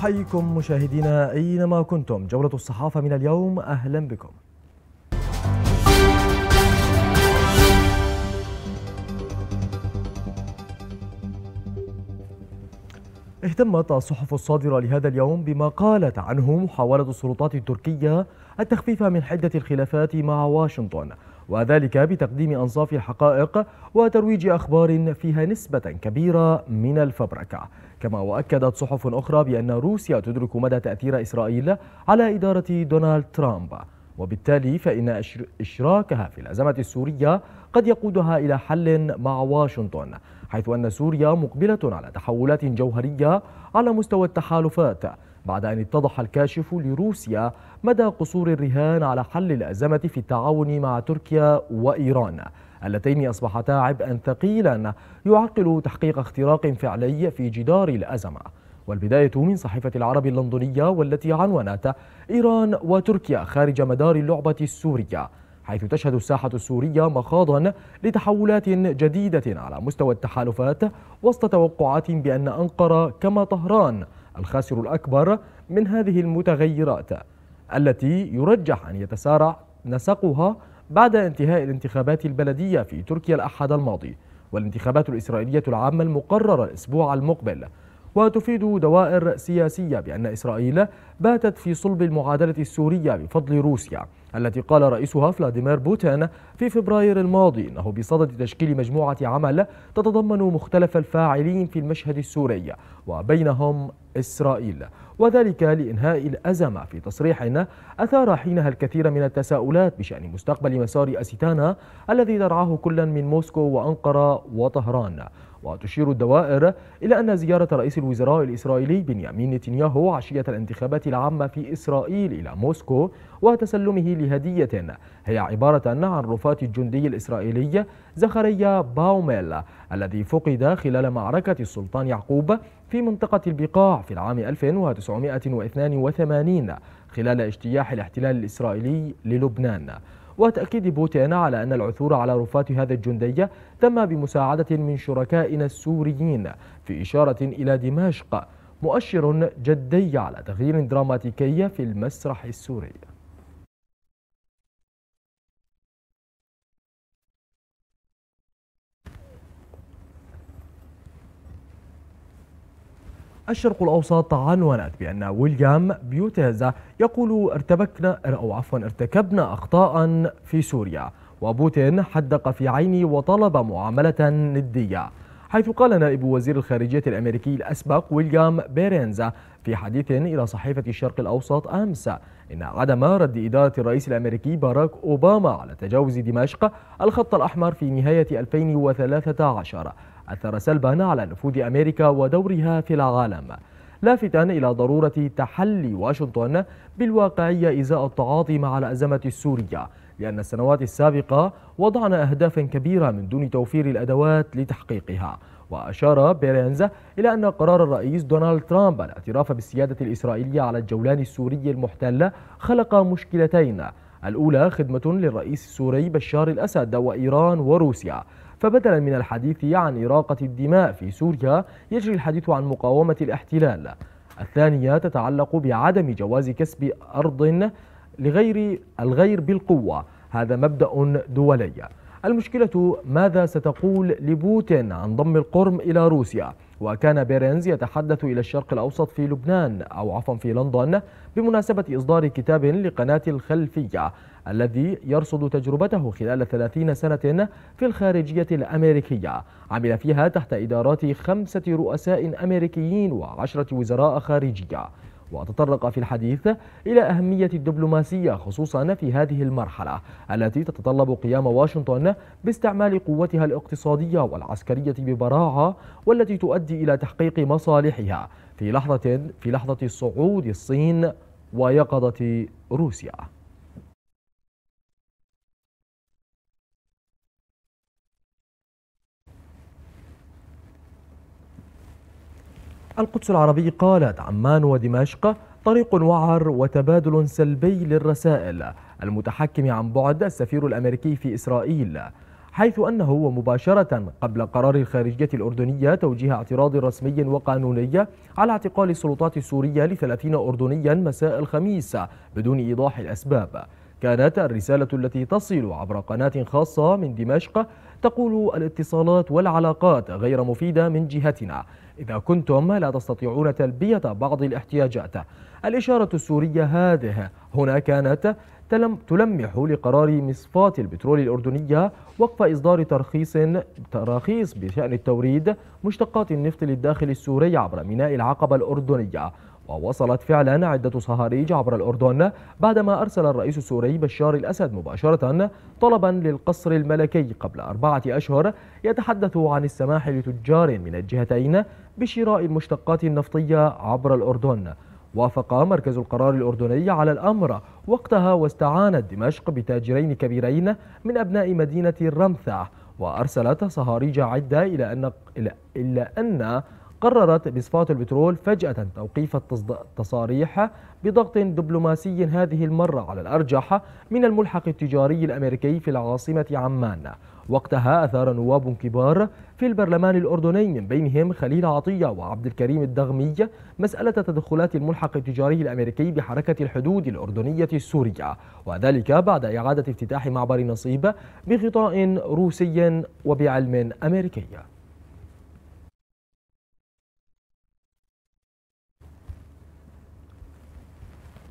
أحييكم مشاهدينا أينما كنتم جولة الصحافة من اليوم أهلا بكم اهتمت الصحف الصادرة لهذا اليوم بما قالت عنه محاولة السلطات التركية التخفيف من حدة الخلافات مع واشنطن وذلك بتقديم أنصاف الحقائق وترويج أخبار فيها نسبة كبيرة من الفبركة كما وأكدت صحف أخرى بأن روسيا تدرك مدى تأثير إسرائيل على إدارة دونالد ترامب وبالتالي فإن إشراكها في الأزمة السورية قد يقودها إلى حل مع واشنطن حيث أن سوريا مقبلة على تحولات جوهرية على مستوى التحالفات بعد أن اتضح الكاشف لروسيا مدى قصور الرهان على حل الأزمة في التعاون مع تركيا وإيران اللتين أصبحتا عبئا ثقيلا يعقل تحقيق اختراق فعلي في جدار الأزمة والبداية من صحيفة العرب اللندنية والتي عنونت إيران وتركيا خارج مدار اللعبة السورية حيث تشهد الساحة السورية مخاضا لتحولات جديدة على مستوى التحالفات وسط توقعات بأن أنقرة كما طهران الخاسر الأكبر من هذه المتغيرات التي يرجح أن يتسارع نسقها بعد انتهاء الانتخابات البلدية في تركيا الأحد الماضي والانتخابات الإسرائيلية العامة المقررة الأسبوع المقبل وتفيد دوائر سياسية بأن إسرائيل باتت في صلب المعادلة السورية بفضل روسيا التي قال رئيسها فلاديمير بوتين في فبراير الماضي أنه بصدد تشكيل مجموعة عمل تتضمن مختلف الفاعلين في المشهد السوري وبينهم إسرائيل وذلك لإنهاء الأزمة في تصريح أثار حينها الكثير من التساؤلات بشأن مستقبل مسار أسيتانا الذي ترعاه كل من موسكو وأنقرة وطهران وتشير الدوائر إلى أن زيارة رئيس الوزراء الإسرائيلي بنيامين نتنياهو عشية الانتخابات العامة في إسرائيل إلى موسكو وتسلمه لهدية هي عبارة عن رفات الجندي الإسرائيلي زخريا باوميل الذي فقد خلال معركة السلطان يعقوب في منطقة البقاع في العام 1982 خلال اجتياح الاحتلال الإسرائيلي للبنان وتأكيد بوتين على أن العثور على رفات هذا الجندي تم بمساعدة من شركائنا السوريين في إشارة إلى دمشق مؤشر جدي على تغيير دراماتيكي في المسرح السوري الشرق الأوسط عنونت بأن ويليام بيوتيزا يقول ارتبكنا أو عفوا ارتكبنا أخطاء في سوريا وبوتين حدق في عيني وطلب معاملة ندية حيث قال نائب وزير الخارجية الأمريكي الأسبق ويليام بيرينزا في حديث إلى صحيفة الشرق الأوسط أمس إن عدم رد إدارة الرئيس الأمريكي باراك أوباما على تجاوز دمشق الخط الأحمر في نهاية 2013 أثر سلبا على نفوذ أمريكا ودورها في العالم لافتا إلى ضرورة تحلي واشنطن بالواقعية إزاء التعاطي مع الأزمة السورية لأن السنوات السابقة وضعنا أهدافا كبيرة من دون توفير الأدوات لتحقيقها وأشار بيرينز إلى أن قرار الرئيس دونالد ترامب الاعتراف بالسيادة الإسرائيلية على الجولان السوري المحتل خلق مشكلتين الأولى خدمة للرئيس السوري بشار الأسد وإيران وروسيا فبدلا من الحديث عن إراقة الدماء في سوريا يجري الحديث عن مقاومة الاحتلال الثانية تتعلق بعدم جواز كسب أرض لغير الغير بالقوة هذا مبدأ دولي المشكلة ماذا ستقول لبوتين عن ضم القرم إلى روسيا وكان بيرنز يتحدث إلى الشرق الأوسط في لبنان أو عفوا في لندن بمناسبة إصدار كتاب لقناة الخلفية الذي يرصد تجربته خلال 30 سنة في الخارجية الأمريكية عمل فيها تحت إدارات خمسة رؤساء أمريكيين وعشرة وزراء خارجية وتطرق في الحديث إلى أهمية الدبلوماسية خصوصا في هذه المرحلة التي تتطلب قيام واشنطن باستعمال قوتها الاقتصادية والعسكرية ببراعة والتي تؤدي إلى تحقيق مصالحها في لحظة في لحظة صعود الصين ويقظة روسيا القدس العربي قالت عمان ودمشق طريق وعر وتبادل سلبي للرسائل المتحكم عن بعد السفير الأمريكي في إسرائيل حيث أنه ومباشرة قبل قرار الخارجية الأردنية توجيه اعتراض رسمي وقانوني على اعتقال السلطات السورية لثلاثين أردنيا مساء الخميس بدون إيضاح الأسباب كانت الرسالة التي تصل عبر قناة خاصة من دمشق تقول الاتصالات والعلاقات غير مفيدة من جهتنا إذا كنتم لا تستطيعون تلبية بعض الاحتياجات الإشارة السورية هذه هنا كانت تلم تلمح لقرار مصفاة البترول الأردنية وقف إصدار ترخيص تراخيص بشأن التوريد مشتقات النفط للداخل السوري عبر ميناء العقبة الأردنية ووصلت فعلا عدة صهاريج عبر الأردن بعدما أرسل الرئيس السوري بشار الأسد مباشرة طلبا للقصر الملكي قبل أربعة أشهر يتحدث عن السماح لتجار من الجهتين بشراء المشتقات النفطية عبر الأردن وافق مركز القرار الأردني على الأمر وقتها واستعانت دمشق بتاجرين كبيرين من أبناء مدينة الرمثة وأرسلت صهاريج عدة إلى أن, إلى أن قررت مصفاة البترول فجأة توقيف التصاريح بضغط دبلوماسي هذه المرة على الأرجح من الملحق التجاري الأمريكي في العاصمة عمان وقتها أثار نواب كبار في البرلمان الأردني من بينهم خليل عطية وعبد الكريم الدغمي مسألة تدخلات الملحق التجاري الأمريكي بحركة الحدود الأردنية السورية وذلك بعد إعادة افتتاح معبر نصيب بغطاء روسي وبعلم أمريكي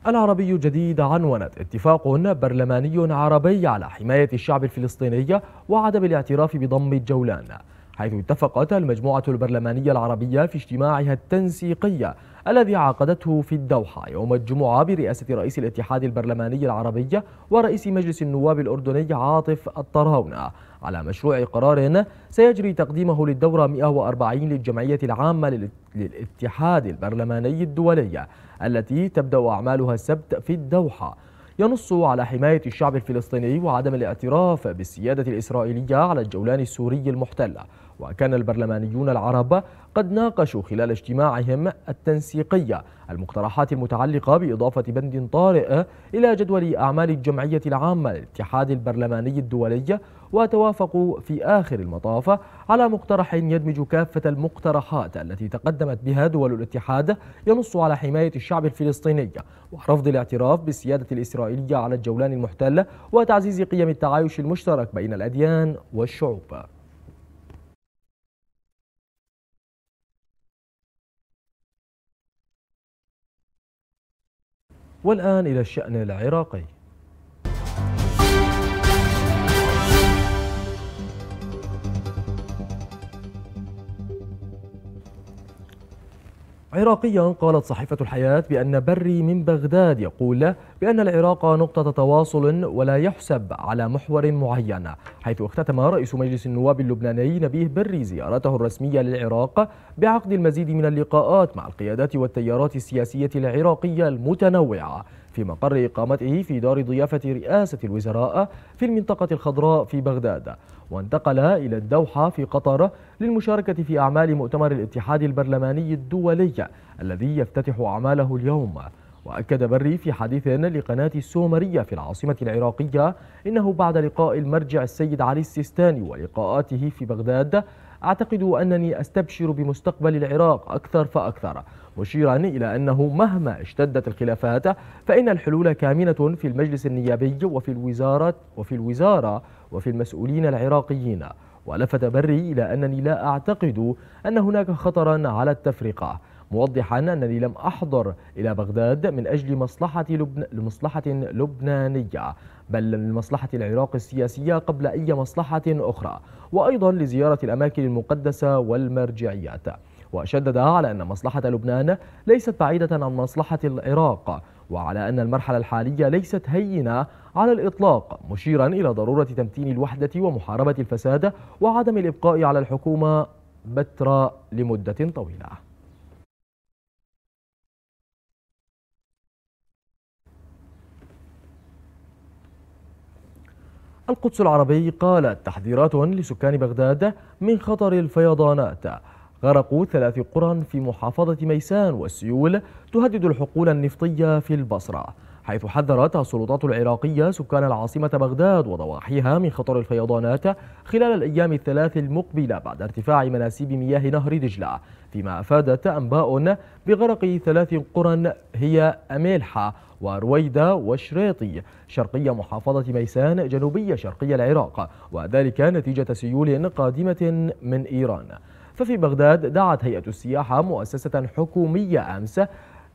العربي جديد عنونت اتفاق برلماني عربي على حماية الشعب الفلسطيني وعدم الاعتراف بضم الجولان حيث اتفقت المجموعة البرلمانية العربية في اجتماعها التنسيقي الذي عقدته في الدوحة يوم الجمعة برئاسة رئيس الاتحاد البرلماني العربي ورئيس مجلس النواب الأردني عاطف الطراونة على مشروع قرار سيجري تقديمه للدورة 140 للجمعية العامة للاتحاد البرلماني الدولي التي تبدأ أعمالها السبت في الدوحة ينص على حماية الشعب الفلسطيني وعدم الاعتراف بالسيادة الإسرائيلية على الجولان السوري المحتل وكان البرلمانيون العرب قد ناقشوا خلال اجتماعهم التنسيقي المقترحات المتعلقة بإضافة بند طارئ إلى جدول أعمال الجمعية العامة للاتحاد البرلماني الدولي وتوافقوا في آخر المطاف على مقترح يدمج كافة المقترحات التي تقدمت بها دول الاتحاد ينص على حماية الشعب الفلسطيني ورفض الاعتراف بالسيادة الإسرائيلية على الجولان المحتل وتعزيز قيم التعايش المشترك بين الأديان والشعوب والآن إلى الشأن العراقي عراقيا قالت صحيفة الحياة بأن بري من بغداد يقول بأن العراق نقطة تواصل ولا يحسب على محور معين حيث اختتم رئيس مجلس النواب اللبناني نبيه بري زيارته الرسمية للعراق بعقد المزيد من اللقاءات مع القيادات والتيارات السياسية العراقية المتنوعة في مقر إقامته في دار ضيافة رئاسة الوزراء في المنطقة الخضراء في بغداد وانتقل إلى الدوحة في قطر للمشاركة في أعمال مؤتمر الاتحاد البرلماني الدولي الذي يفتتح أعماله اليوم وأكد بري في حديث لقناة السومرية في العاصمة العراقية إنه بعد لقاء المرجع السيد علي السيستاني ولقاءاته في بغداد أعتقد أنني أستبشر بمستقبل العراق أكثر فأكثر مشيرا إلى أنه مهما اشتدت الخلافات فإن الحلول كامنة في المجلس النيابي وفي الوزارة وفي الوزارة وفي المسؤولين العراقيين ولفت بري إلى أنني لا أعتقد أن هناك خطرا على التفرقة موضحا أنني لم أحضر إلى بغداد من أجل مصلحة, لبن... مصلحة لبنانية بل لمصلحة العراق السياسية قبل أي مصلحة أخرى وأيضا لزيارة الأماكن المقدسة والمرجعيات وشدد على أن مصلحة لبنان ليست بعيدة عن مصلحة العراق وعلى أن المرحلة الحالية ليست هينة على الإطلاق مشيرا إلى ضرورة تمتين الوحدة ومحاربة الفساد وعدم الإبقاء على الحكومة بترا لمدة طويلة القدس العربي قالت تحذيرات لسكان بغداد من خطر الفيضانات غرق ثلاث قرى في محافظة ميسان والسيول تهدد الحقول النفطية في البصرة حيث حذرت السلطات العراقية سكان العاصمة بغداد وضواحيها من خطر الفيضانات خلال الأيام الثلاث المقبلة بعد ارتفاع مناسيب مياه نهر دجلة فيما أفادت أنباء بغرق ثلاث قرى هي أميلحة ورويدة وشريطي شرقي محافظة ميسان جنوبية شرقي العراق وذلك نتيجة سيول قادمة من إيران ففي بغداد دعت هيئة السياحة مؤسسة حكومية أمس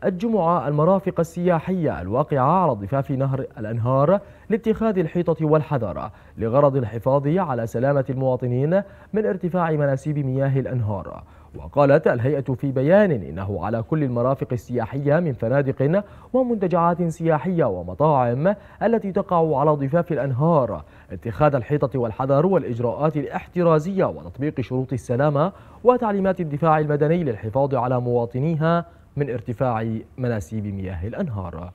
الجمعة المرافق السياحية الواقعة على ضفاف نهر الأنهار لاتخاذ الحيطة والحذر لغرض الحفاظ على سلامة المواطنين من ارتفاع مناسيب مياه الأنهار وقالت الهيئة في بيان إنه على كل المرافق السياحية من فنادق ومنتجعات سياحية ومطاعم التي تقع على ضفاف الأنهار اتخاذ الحيطة والحذر والإجراءات الاحترازية وتطبيق شروط السلامة وتعليمات الدفاع المدني للحفاظ على مواطنيها من ارتفاع مناسيب مياه الأنهار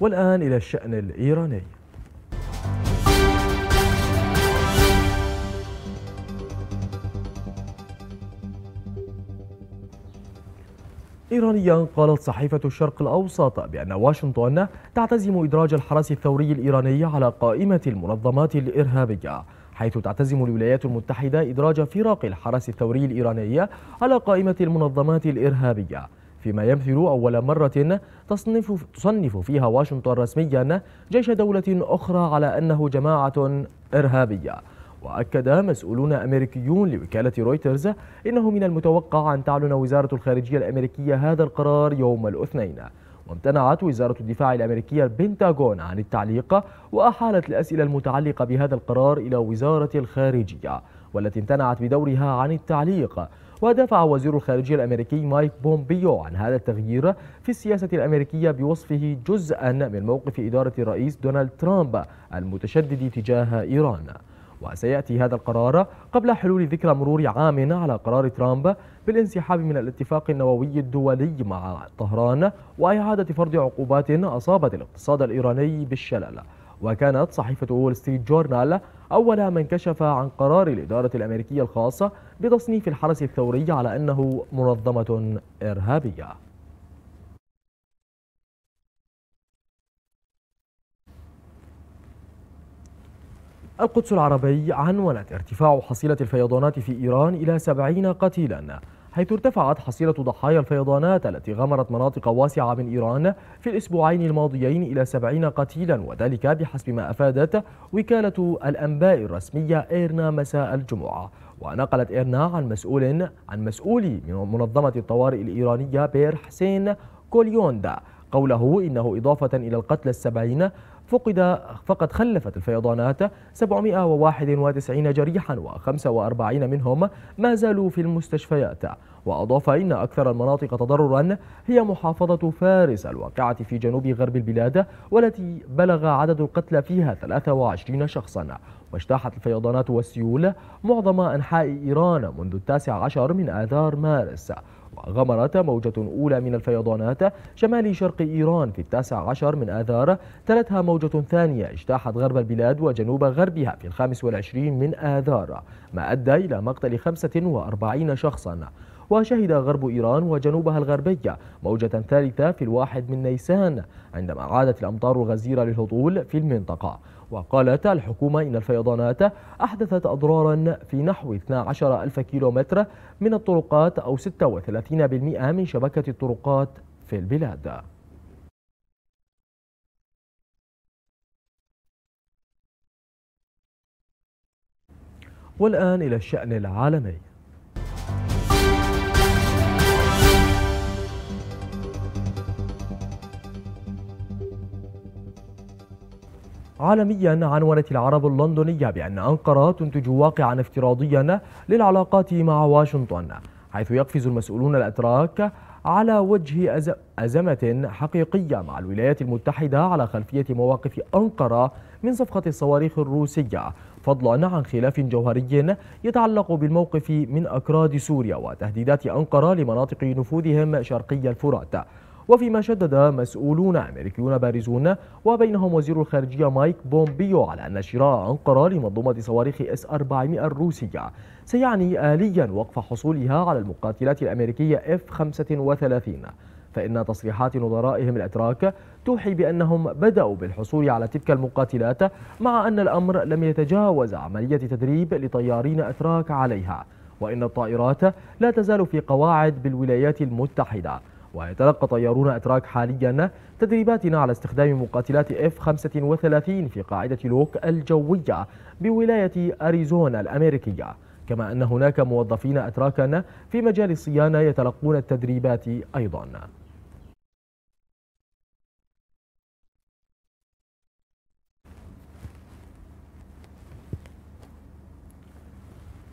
والآن إلى الشأن الإيراني إيرانيا قالت صحيفة الشرق الأوسط بأن واشنطن تعتزم إدراج الحرس الثوري الإيراني على قائمة المنظمات الإرهابية حيث تعتزم الولايات المتحدة إدراج فراق الحرس الثوري الإيراني على قائمة المنظمات الإرهابية فيما يمثل أول مرة تصنف, تصنف فيها واشنطن رسميا جيش دولة أخرى على أنه جماعة إرهابية وأكد مسؤولون أمريكيون لوكالة رويترز إنه من المتوقع أن تعلن وزارة الخارجية الأمريكية هذا القرار يوم الاثنين وامتنعت وزارة الدفاع الأمريكية البنتاغون عن التعليق وأحالت الأسئلة المتعلقة بهذا القرار إلى وزارة الخارجية والتي امتنعت بدورها عن التعليق ودافع وزير الخارجية الأمريكي مايك بومبيو عن هذا التغيير في السياسة الأمريكية بوصفه جزءا من موقف إدارة الرئيس دونالد ترامب المتشدد تجاه إيران وسيأتي هذا القرار قبل حلول ذكرى مرور عام على قرار ترامب بالانسحاب من الاتفاق النووي الدولي مع طهران وإعادة فرض عقوبات أصابت الاقتصاد الإيراني بالشلل وكانت صحيفة وول ستريت جورنال أول من كشف عن قرار الإدارة الأمريكية الخاصة بتصنيف الحرس الثوري على أنه منظمة إرهابية القدس العربي عنونت ارتفاع حصيلة الفيضانات في إيران إلى 70 قتيلاً حيث ارتفعت حصيلة ضحايا الفيضانات التي غمرت مناطق واسعة من إيران في الأسبوعين الماضيين إلى 70 قتيلا وذلك بحسب ما أفادت وكالة الأنباء الرسمية إيرنا مساء الجمعة ونقلت إيرنا عن مسؤول عن مسؤول من منظمة الطوارئ الإيرانية بير حسين كوليوندا قوله إنه إضافة إلى القتلى السبعين فقد فقد خلفت الفيضانات 791 جريحا و45 منهم ما زالوا في المستشفيات وأضاف إن أكثر المناطق تضررا هي محافظة فارس الواقعة في جنوب غرب البلاد والتي بلغ عدد القتلى فيها 23 شخصا واجتاحت الفيضانات والسيول معظم أنحاء إيران منذ التاسع عشر من آذار مارس وغمرت موجة أولى من الفيضانات شمال شرق إيران في التاسع عشر من آذار تلتها موجة ثانية اجتاحت غرب البلاد وجنوب غربها في الخامس والعشرين من آذار ما أدى إلى مقتل 45 شخصاً وشهد غرب إيران وجنوبها الغربي موجة ثالثة في الواحد من نيسان عندما عادت الأمطار الغزيرة للهطول في المنطقة وقالت الحكومة إن الفيضانات أحدثت أضرارا في نحو 12 ألف كيلومتر من الطرقات أو 36% من شبكة الطرقات في البلاد والآن إلى الشأن العالمي عالميا عنونت العرب اللندنية بأن أنقرة تنتج واقعا افتراضيا للعلاقات مع واشنطن حيث يقفز المسؤولون الأتراك على وجه أزمة حقيقية مع الولايات المتحدة على خلفية مواقف أنقرة من صفقة الصواريخ الروسية فضلا عن خلاف جوهري يتعلق بالموقف من أكراد سوريا وتهديدات أنقرة لمناطق نفوذهم شرقي الفرات وفيما شدد مسؤولون أمريكيون بارزون وبينهم وزير الخارجية مايك بومبيو على أن شراء أنقرة لمنظومة صواريخ اس 400 الروسية سيعني آليا وقف حصولها على المقاتلات الأمريكية اف 35 فإن تصريحات نظرائهم الأتراك توحي بأنهم بدأوا بالحصول على تلك المقاتلات مع أن الأمر لم يتجاوز عملية تدريب لطيارين أتراك عليها وإن الطائرات لا تزال في قواعد بالولايات المتحدة ويتلقى طيارون أتراك حاليا تدريباتنا على استخدام مقاتلات F-35 في قاعدة لوك الجوية بولاية أريزونا الأمريكية كما أن هناك موظفين أتراكا في مجال الصيانة يتلقون التدريبات أيضا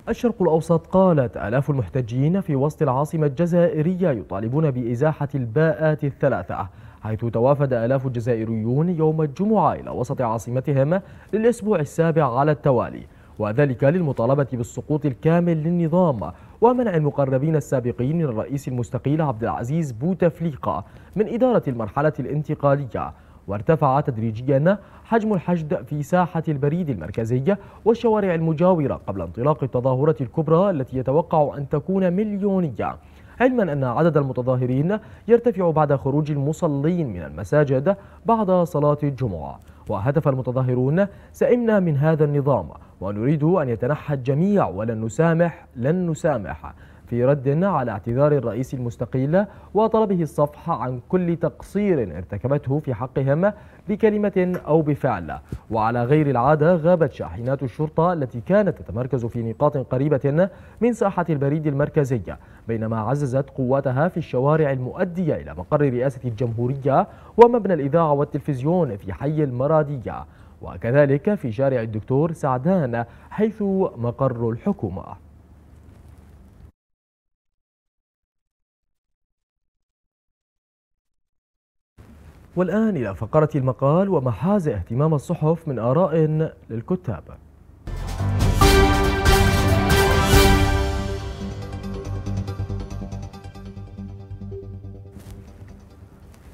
الشرق الأوسط قالت آلاف المحتجين في وسط العاصمة الجزائرية يطالبون بإزاحة الباءات الثلاثة حيث توافد آلاف الجزائريون يوم الجمعة إلى وسط عاصمتهم للأسبوع السابع على التوالي وذلك للمطالبة بالسقوط الكامل للنظام ومنع المقربين السابقين للرئيس المستقيل عبد العزيز بوتفليقة من إدارة المرحلة الانتقالية وارتفع تدريجيا حجم الحشد في ساحة البريد المركزية والشوارع المجاورة قبل انطلاق التظاهرة الكبرى التي يتوقع أن تكون مليونية علما أن عدد المتظاهرين يرتفع بعد خروج المصلين من المساجد بعد صلاة الجمعة وهدف المتظاهرون سئمنا من هذا النظام ونريد أن يتنحى الجميع ولن نسامح لن نسامح في رد على اعتذار الرئيس المستقيل وطلبه الصفح عن كل تقصير ارتكبته في حقهم بكلمة أو بفعل وعلى غير العادة غابت شاحنات الشرطة التي كانت تتمركز في نقاط قريبة من ساحة البريد المركزي بينما عززت قواتها في الشوارع المؤدية إلى مقر رئاسة الجمهورية ومبنى الإذاعة والتلفزيون في حي المرادية وكذلك في شارع الدكتور سعدان حيث مقر الحكومة والآن إلى فقرة المقال وما حاز اهتمام الصحف من آراء للكتاب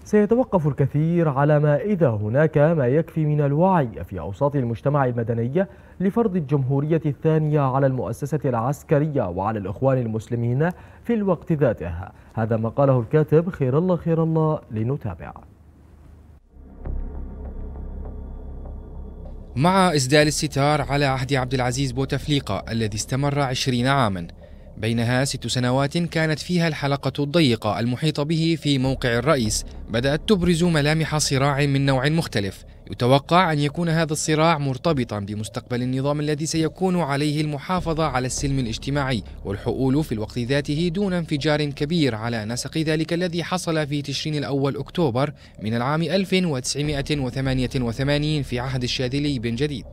سيتوقف الكثير على ما إذا هناك ما يكفي من الوعي في أوساط المجتمع المدني لفرض الجمهورية الثانية على المؤسسة العسكرية وعلى الإخوان المسلمين في الوقت ذاته هذا ما قاله الكاتب خير الله خير الله لنتابع مع إسدال الستار على عهد عبد العزيز بوتفليقة الذي استمر عشرين عاما بينها ست سنوات كانت فيها الحلقة الضيقة المحيطة به في موقع الرئيس بدأت تبرز ملامح صراع من نوع مختلف يتوقع أن يكون هذا الصراع مرتبطا بمستقبل النظام الذي سيكون عليه المحافظة على السلم الاجتماعي والحؤول في الوقت ذاته دون انفجار كبير على نسق ذلك الذي حصل في تشرين الأول أكتوبر من العام 1988 في عهد الشاذلي بن جديد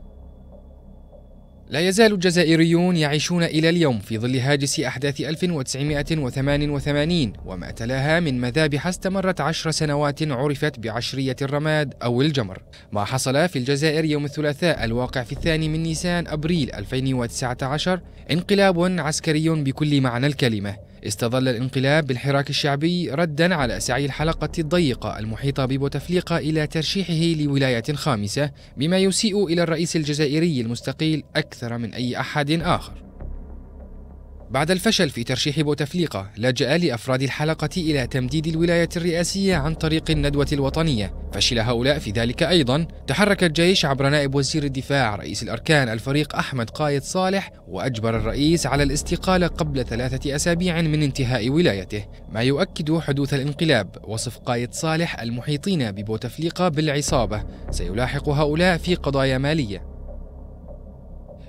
لا يزال الجزائريون يعيشون إلى اليوم في ظل هاجس أحداث 1988 وما تلاها من مذابح استمرت عشر سنوات عرفت بعشرية الرماد أو الجمر ما حصل في الجزائر يوم الثلاثاء الواقع في الثاني من نيسان أبريل 2019 انقلاب عسكري بكل معنى الكلمة استظل الانقلاب بالحراك الشعبي ردا على سعي الحلقة الضيقة المحيطة ببوتفليقة إلى ترشيحه لولاية خامسة بما يسيء إلى الرئيس الجزائري المستقيل أكثر من أي أحد آخر بعد الفشل في ترشيح بوتفليقة لجأ لأفراد الحلقة إلى تمديد الولاية الرئاسية عن طريق الندوة الوطنية فشل هؤلاء في ذلك أيضا تحرك الجيش عبر نائب وزير الدفاع رئيس الأركان الفريق أحمد قايد صالح وأجبر الرئيس على الاستقالة قبل ثلاثة أسابيع من انتهاء ولايته ما يؤكد حدوث الانقلاب وصف قايد صالح المحيطين ببوتفليقة بالعصابة سيلاحق هؤلاء في قضايا مالية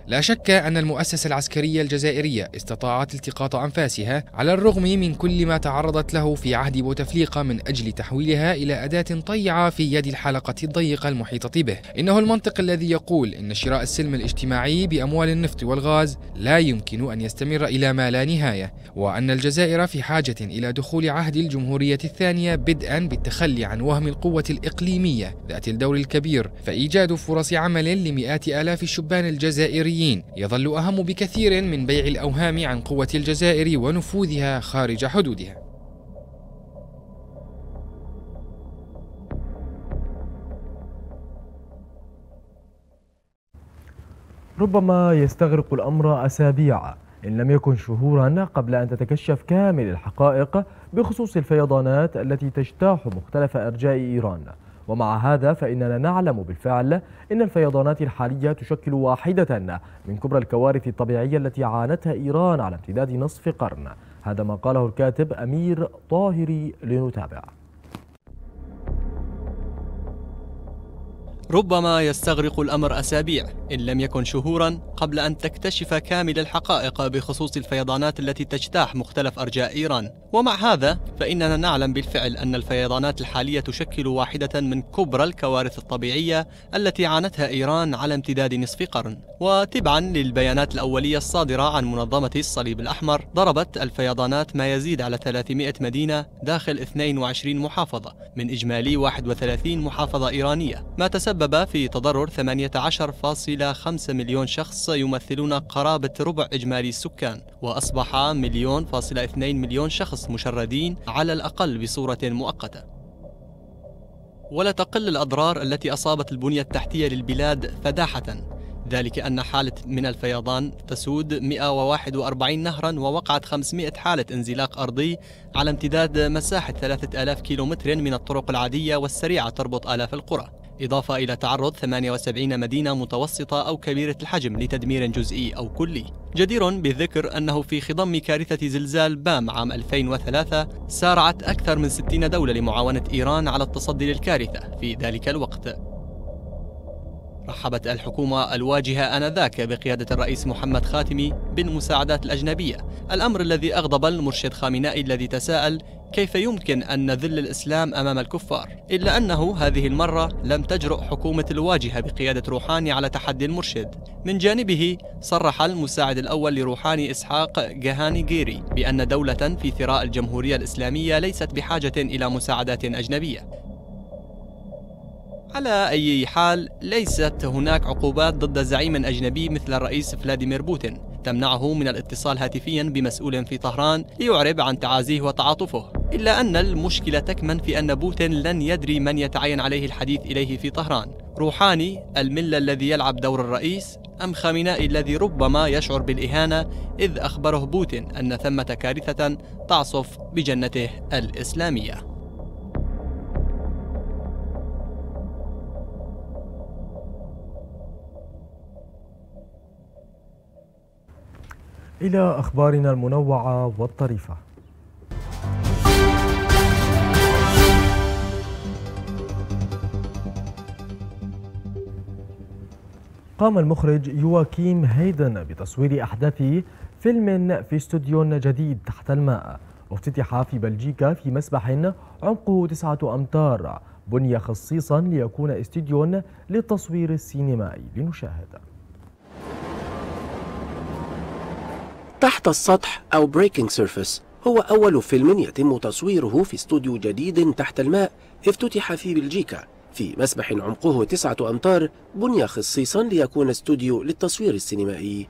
لا شك أن المؤسسة العسكرية الجزائرية استطاعت التقاط أنفاسها على الرغم من كل ما تعرضت له في عهد بوتفليقة من أجل تحويلها إلى أداة طيعة في يد الحلقة الضيقة المحيطة به إنه المنطق الذي يقول إن شراء السلم الاجتماعي بأموال النفط والغاز لا يمكن أن يستمر إلى ما لا نهاية وأن الجزائر في حاجة إلى دخول عهد الجمهورية الثانية بدءا بالتخلي عن وهم القوة الإقليمية ذات الدور الكبير فإيجاد فرص عمل لمئات آلاف الشبان الجزائري الجزائريين يظل أهم بكثير من بيع الأوهام عن قوة الجزائر ونفوذها خارج حدودها ربما يستغرق الأمر أسابيع إن لم يكن شهورا قبل أن تتكشف كامل الحقائق بخصوص الفيضانات التي تجتاح مختلف أرجاء إيران ومع هذا فإننا نعلم بالفعل أن الفيضانات الحالية تشكل واحدة من كبرى الكوارث الطبيعية التي عانتها إيران على امتداد نصف قرن هذا ما قاله الكاتب أمير طاهري لنتابع ربما يستغرق الأمر أسابيع إن لم يكن شهورا قبل أن تكتشف كامل الحقائق بخصوص الفيضانات التي تجتاح مختلف أرجاء إيران ومع هذا فإننا نعلم بالفعل أن الفيضانات الحالية تشكل واحدة من كبرى الكوارث الطبيعية التي عانتها إيران على امتداد نصف قرن وتبعا للبيانات الأولية الصادرة عن منظمة الصليب الأحمر ضربت الفيضانات ما يزيد على 300 مدينة داخل 22 محافظة من إجمالي 31 محافظة إيرانية ما تسبب تسبب في تضرر 18.5 مليون شخص يمثلون قرابة ربع إجمالي السكان وأصبح مليون فاصلة اثنين مليون شخص مشردين على الأقل بصورة مؤقتة ولا تقل الأضرار التي أصابت البنية التحتية للبلاد فداحة ذلك أن حالة من الفيضان تسود 141 نهرا ووقعت 500 حالة انزلاق أرضي على امتداد مساحة 3000 كيلومتر من الطرق العادية والسريعة تربط آلاف القرى إضافة إلى تعرض 78 مدينة متوسطة أو كبيرة الحجم لتدمير جزئي أو كلي جدير بالذكر أنه في خضم كارثة زلزال بام عام 2003 سارعت أكثر من 60 دولة لمعاونة إيران على التصدي للكارثة في ذلك الوقت رحبت الحكومة الواجهة آنذاك بقيادة الرئيس محمد خاتمي بالمساعدات الأجنبية الأمر الذي أغضب المرشد خامنائي الذي تساءل كيف يمكن أن نذل الإسلام أمام الكفار إلا أنه هذه المرة لم تجرؤ حكومة الواجهة بقيادة روحاني على تحدي المرشد من جانبه صرح المساعد الأول لروحاني إسحاق جهاني جيري بأن دولة في ثراء الجمهورية الإسلامية ليست بحاجة إلى مساعدات أجنبية على أي حال ليست هناك عقوبات ضد زعيم أجنبي مثل الرئيس فلاديمير بوتين تمنعه من الاتصال هاتفيا بمسؤول في طهران ليعرب عن تعازيه وتعاطفه إلا أن المشكلة تكمن في أن بوتين لن يدري من يتعين عليه الحديث إليه في طهران روحاني الملة الذي يلعب دور الرئيس أم خامنائي الذي ربما يشعر بالإهانة إذ أخبره بوتين أن ثمة كارثة تعصف بجنته الإسلامية إلى أخبارنا المنوعة والطريفة قام المخرج يواكيم هيدن بتصوير أحداث فيلم في استوديو جديد تحت الماء افتتح في بلجيكا في مسبح عمقه تسعة أمتار بني خصيصا ليكون استوديو للتصوير السينمائي لنشاهد تحت السطح أو بريكنج سيرفيس هو أول فيلم يتم تصويره في استوديو جديد تحت الماء افتتح في بلجيكا في مسبح عمقه تسعة أمتار بني خصيصا ليكون استوديو للتصوير السينمائي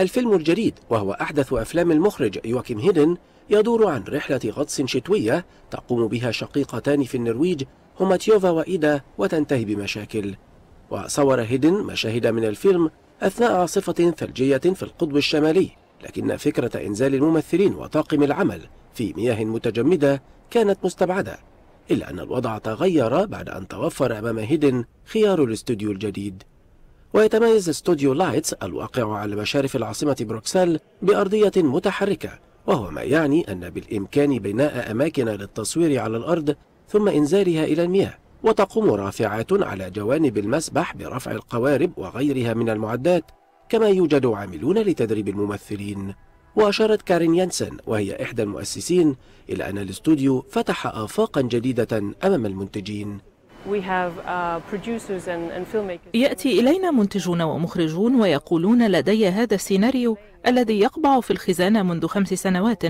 الفيلم الجديد وهو أحدث أفلام المخرج يوكيم هيدن يدور عن رحلة غطس شتوية تقوم بها شقيقتان في النرويج هما تيوفا وإيدا وتنتهي بمشاكل وصور هيدن مشاهد من الفيلم أثناء عاصفة ثلجية في القطب الشمالي لكن فكرة إنزال الممثلين وطاقم العمل في مياه متجمدة كانت مستبعدة إلا أن الوضع تغير بعد أن توفر أمام هيدن خيار الاستوديو الجديد ويتميز استوديو لايتس الواقع على مشارف العاصمة بروكسل بأرضية متحركة وهو ما يعني أن بالإمكان بناء أماكن للتصوير على الأرض ثم إنزالها إلى المياه وتقوم رافعات على جوانب المسبح برفع القوارب وغيرها من المعدات كما يوجد عاملون لتدريب الممثلين وأشارت كارين يانسن وهي إحدى المؤسسين إلى أن الاستوديو فتح آفاقا جديدة أمام المنتجين uh, يأتي إلينا منتجون ومخرجون ويقولون لدي هذا السيناريو الذي يقبع في الخزانة منذ خمس سنوات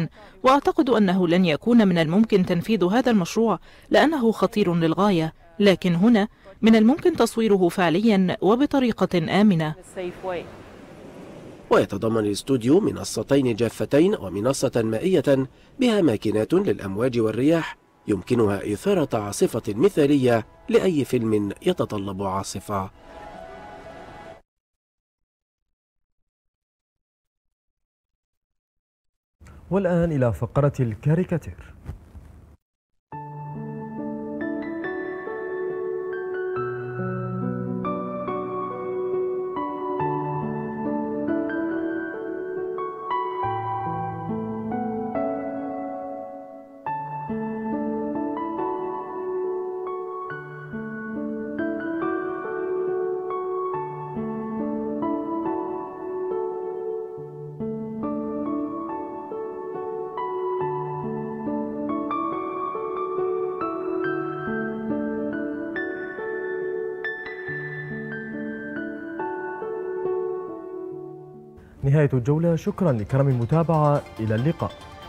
وأعتقد أنه لن يكون من الممكن تنفيذ هذا المشروع لأنه خطير للغاية لكن هنا من الممكن تصويره فعليا وبطريقة آمنة ويتضمن الاستوديو منصتين جافتين ومنصة مائية بها ماكينات للأمواج والرياح يمكنها إثارة عاصفة مثالية لأي فيلم يتطلب عاصفة والآن إلى فقرة الكاريكاتير نهاية الجولة شكرا لكرم المتابعة إلى اللقاء